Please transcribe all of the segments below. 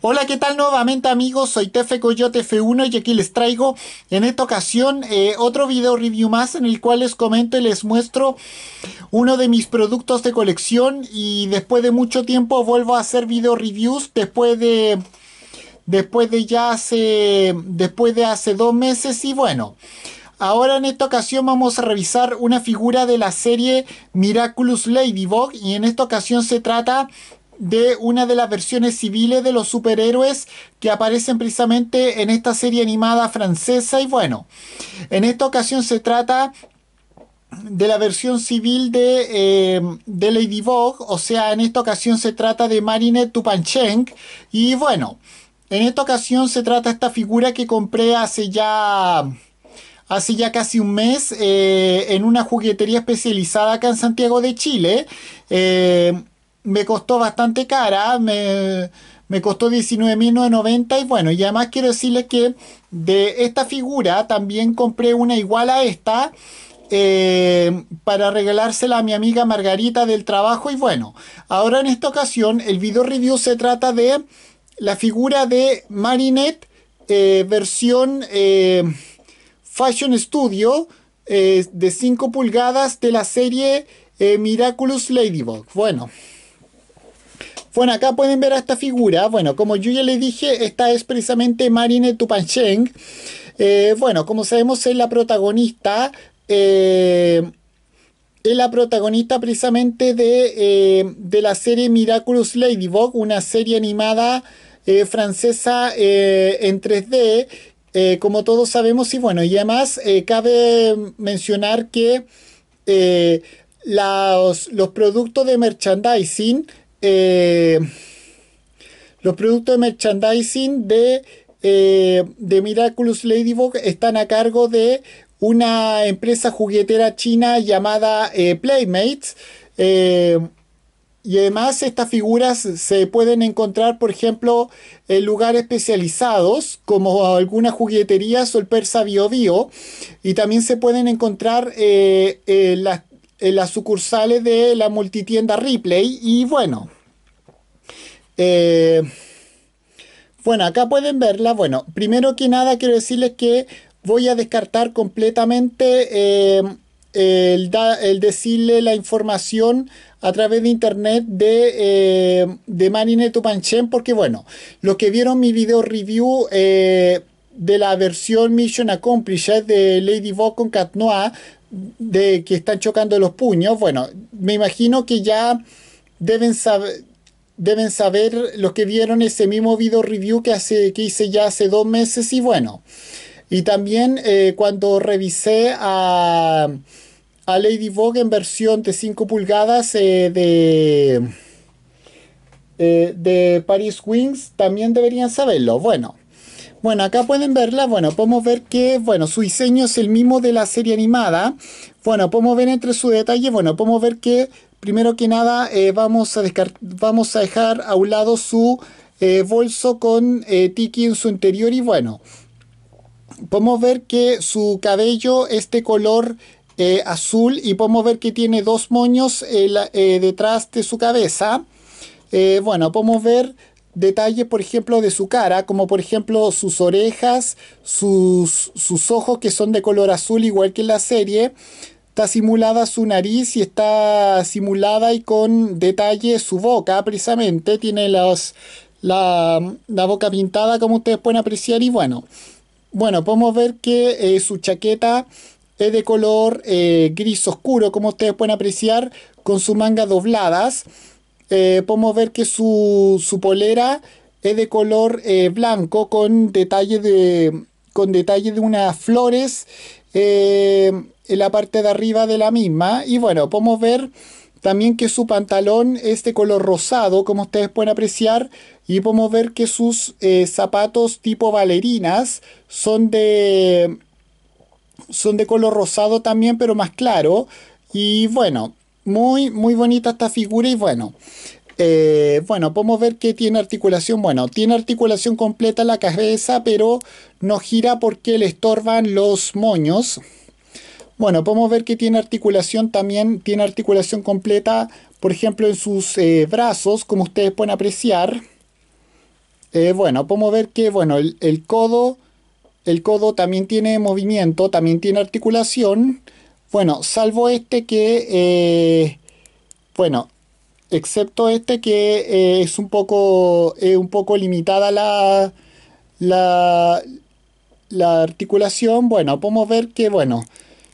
Hola, ¿qué tal nuevamente amigos? Soy Tefe Coyote F1 y aquí les traigo en esta ocasión eh, otro video review más en el cual les comento y les muestro uno de mis productos de colección y después de mucho tiempo vuelvo a hacer video reviews después de después de ya hace después de hace dos meses y bueno Ahora en esta ocasión vamos a revisar una figura de la serie Miraculous Ladybug y en esta ocasión se trata de una de las versiones civiles de los superhéroes que aparecen precisamente en esta serie animada francesa. Y bueno, en esta ocasión se trata de la versión civil de, eh, Lady Vogue Ladybug, o sea, en esta ocasión se trata de Marinette Tupancheng. Y bueno, en esta ocasión se trata esta figura que compré hace ya hace ya casi un mes eh, en una juguetería especializada acá en Santiago de Chile. Eh, me costó bastante cara, me, costó 19.990 y bueno, y además quiero decirles que de esta figura también compré una igual a esta eh, para regalársela a mi amiga Margarita del trabajo y bueno, ahora en esta ocasión el video review se trata de la figura de Marinette eh, versión eh, Fashion Studio de 5 pulgadas de la serie Miraculous Ladybug. Bueno. Bueno, acá pueden ver a esta figura. Bueno, como yo ya le dije, esta es precisamente Marine Tupancheng. Eh, bueno, como sabemos, es la protagonista. Eh, es la protagonista precisamente eh, de, la serie Miraculous Ladybug, una serie animada francesa en 3D, como todos sabemos. Y bueno, y además cabe mencionar que los productos de merchandising eh, los productos de merchandising de, eh, de Miraculous Ladybug están a cargo de una empresa juguetera china llamada eh, Playmates. y además estas figuras se pueden encontrar, por ejemplo, en lugares especializados como algunas jugueterías o el Persa Bio Bio. Y también se pueden encontrar en las las sucursales de la multitienda Ripley y bueno, eh, bueno, acá pueden verla. Bueno, primero que nada quiero decirles que voy a descartar completamente eh, el, decirle la información a través de internet de, eh, de Tupanchen, porque bueno, los que vieron mi video review eh, de la versión Mission Accomplished de Lady Vogue con Cat Noir, de que están chocando los puños, bueno, me imagino que ya deben saber deben saber los que vieron ese mismo video review que, hace, que hice ya hace dos meses y bueno. Y también eh, cuando revisé a, a Lady Vogue en versión de 5 pulgadas eh, de, eh, de Paris Wings, también deberían saberlo. Bueno. Bueno, acá pueden verla, bueno, podemos ver que, bueno, su diseño es el mismo de la serie animada. Bueno, podemos ver entre su detalle, bueno, podemos ver que Primero que nada, eh, vamos, a dejar a un lado su eh, bolso con eh, tiki en su interior y bueno, podemos ver que su cabello es de color azul y podemos ver que tiene dos moños detrás de su cabeza. bueno, podemos ver detalles, por ejemplo, de su cara, como por ejemplo sus orejas, sus, sus, ojos que son de color azul, igual que en la serie, Está simulada su nariz y está simulada y con detalle su boca, precisamente. Tiene las, la, boca pintada, como ustedes pueden apreciar. Y bueno, bueno podemos ver que eh, su chaqueta es de color eh, gris oscuro, como ustedes pueden apreciar, con sus mangas dobladas. Eh, podemos ver que su, polera es de color blanco con detalle de, con detalle de unas flores en la parte de arriba de la misma. Y bueno, podemos ver también que su pantalón es de color rosado, como ustedes pueden apreciar, y podemos ver que sus eh, zapatos tipo bailarinas son de, son de color rosado también, pero más claro. Y bueno, muy, muy bonita esta figura y bueno. Eh, bueno, podemos ver que tiene articulación, bueno, tiene articulación completa en la cabeza, pero no gira porque le estorban los moños. Bueno, podemos ver que tiene articulación también, tiene articulación completa, por ejemplo, en sus eh, brazos, como ustedes pueden apreciar. Eh, bueno, podemos ver que, bueno, el, codo, el codo también tiene movimiento, también tiene articulación. Bueno, salvo este que, eh, bueno, excepto este que es un poco, un poco limitada la, la, la articulación. Bueno, podemos ver que, bueno,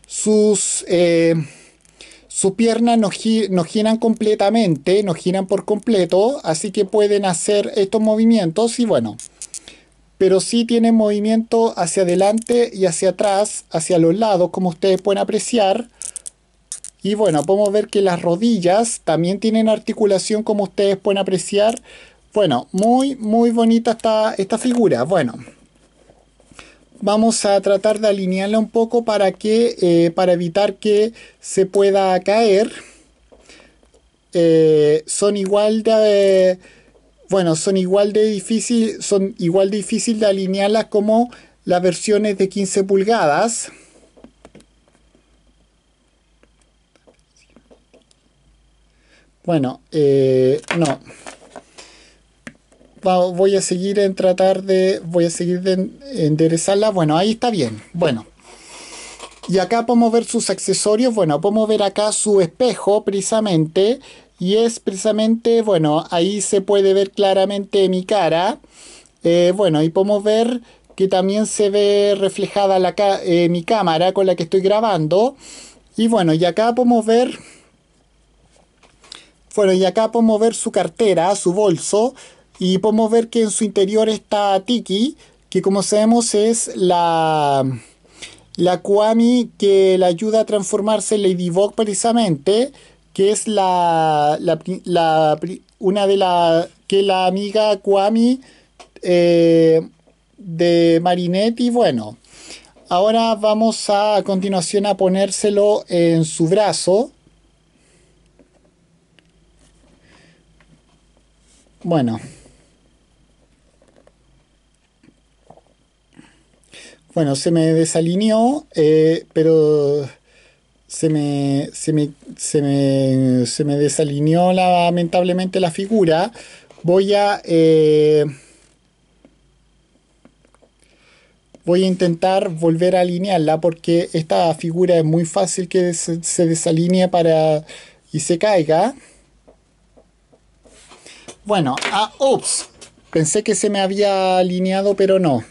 sus... piernas eh, su no, giran completamente, no giran por completo, así que pueden hacer estos movimientos y bueno, pero sí tienen movimiento hacia adelante y hacia atrás, hacia los lados, como ustedes pueden apreciar. Y bueno, podemos ver que las rodillas también tienen articulación, como ustedes pueden apreciar. Bueno, muy, muy bonita está esta figura. Bueno vamos a tratar de alinearla un poco para, que, eh, para evitar que se pueda caer. Eh, son igual de... bueno, son igual de difícil, son igual de difícil de alinearlas como las versiones de 15 pulgadas. Bueno, eh, no voy a seguir en tratar de, voy a seguir de enderezarla. Bueno, ahí está bien. Bueno. Y acá podemos ver sus accesorios. Bueno, podemos ver acá su espejo precisamente. Y es precisamente, bueno, ahí se puede ver claramente mi cara. Eh, bueno, y podemos ver que también se ve reflejada la eh, mi cámara con la que estoy grabando. Y bueno, y acá podemos ver... Bueno, y acá podemos ver su cartera, su bolso. Y podemos ver que en su interior está Tiki, que como sabemos es la, la Kuami que la ayuda a transformarse en Ladybug precisamente, que es la, una de la que la amiga Kuami eh, de Marinette. Y bueno. Ahora vamos a continuación a ponérselo en su brazo. Bueno. Bueno, se me desalineó, eh, pero se me, se me, desalineó lamentablemente la figura. Voy a... Eh, voy a intentar volver a alinearla porque esta figura es muy fácil que se, desalinee para y se caiga. Bueno, ah, ups, pensé que se me había alineado, pero no.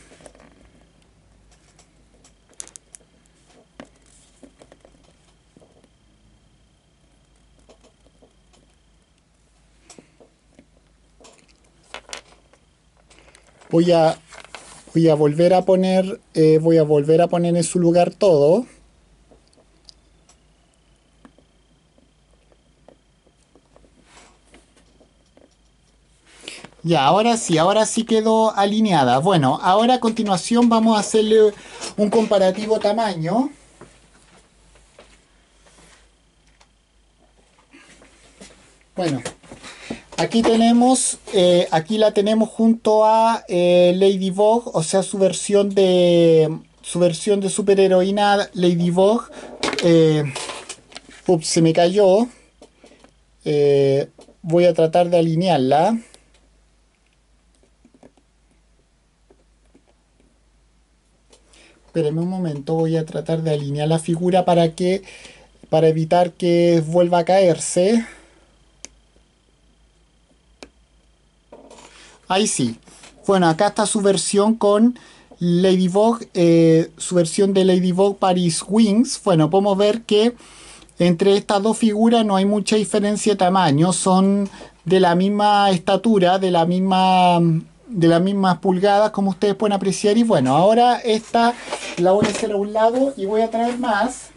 Voy a, voy a volver a poner, eh, voy a volver a poner en su lugar todo. Ya, ahora sí, ahora sí quedó alineada. Bueno, ahora a continuación vamos a hacerle un comparativo tamaño. Bueno, Aquí tenemos, eh, aquí la tenemos junto a eh, Lady Vogue, o sea, su versión de su versión de superheroína Lady Eh, ups, se me cayó. Eh, voy a tratar de alinearla. Espérenme un momento, voy a tratar de alinear la figura para que para evitar que vuelva a caerse. Ahí sí. Bueno, acá está su versión con Ladybug, eh, su versión de Ladybug Paris Wings. Bueno, podemos ver que entre estas dos figuras no hay mucha diferencia de tamaño. Son de la misma estatura, de la misma de las mismas pulgadas como ustedes pueden apreciar y bueno ahora esta la voy a hacer a un lado y voy a traer más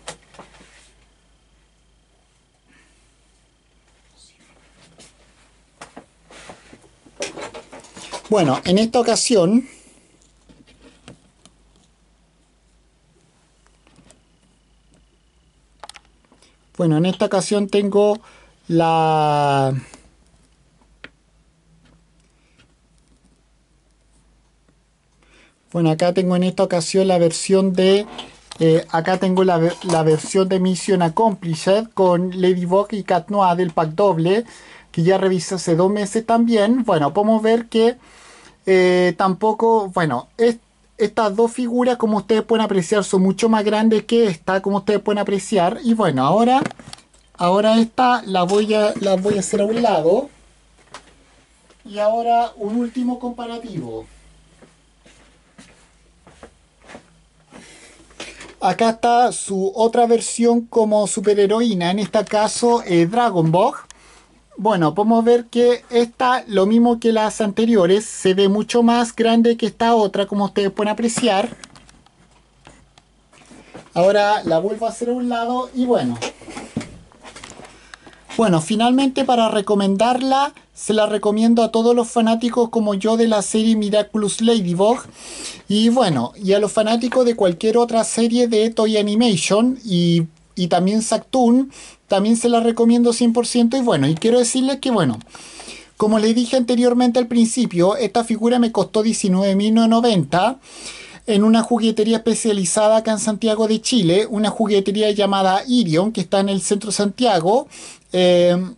Bueno, en esta ocasión Bueno, en esta ocasión tengo la Bueno, acá tengo en esta ocasión la versión de eh, acá tengo la, la, versión de Mission Accomplished con Ladybug y Cat Noir del pack doble que ya revisé hace dos meses también, bueno, podemos ver que eh, tampoco, bueno, estas dos figuras, como ustedes pueden apreciar, son mucho más grandes que esta, como ustedes pueden apreciar. Y bueno, ahora, ahora esta la voy, a, la voy a hacer a un lado. Y ahora un último comparativo. Acá está su otra versión como superheroína, en este caso eh, Dragon Ball. Bueno, podemos ver que esta, lo mismo que las anteriores, se ve mucho más grande que esta otra, como ustedes pueden apreciar. Ahora la vuelvo a hacer a un lado y bueno. Bueno, finalmente para recomendarla, se la recomiendo a todos los fanáticos como yo de la serie Miraculous Ladybug. Y bueno, y a los fanáticos de cualquier otra serie de Toy Animation y, y también Sactoon también se la recomiendo 100% y bueno, y quiero decirles que bueno, como les dije anteriormente al principio, esta figura me costó 19.990 en una juguetería especializada acá en Santiago de Chile, una juguetería llamada Irion que está en el centro de Santiago. Em,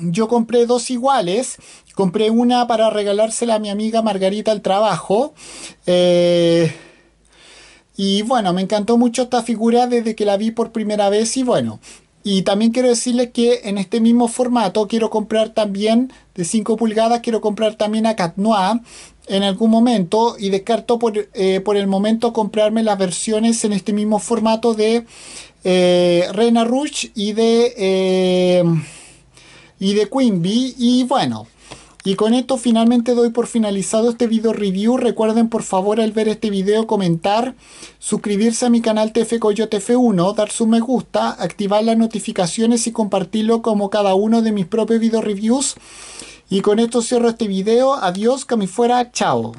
yo compré dos iguales. Compré una para regalársela a mi amiga Margarita al trabajo. Eh, y bueno, me encantó mucho esta figura desde que la vi por primera vez. Y bueno, y también quiero decirles que en este mismo formato quiero comprar también de 5 pulgadas, quiero comprar también a Cat Noir en algún momento y descarto por, eh, por, el momento comprarme las versiones en este mismo formato de eh, Reina Rouge y de, eh, y de Queen Bee. Y bueno, y con esto finalmente doy por finalizado este video review. Recuerden por favor al ver este video comentar, suscribirse a mi canal TF Coyote F1, dar su me gusta, activar las notificaciones y compartirlo como cada uno de mis propios video reviews. Y con esto cierro este video. Adiós, que fuera. Chao.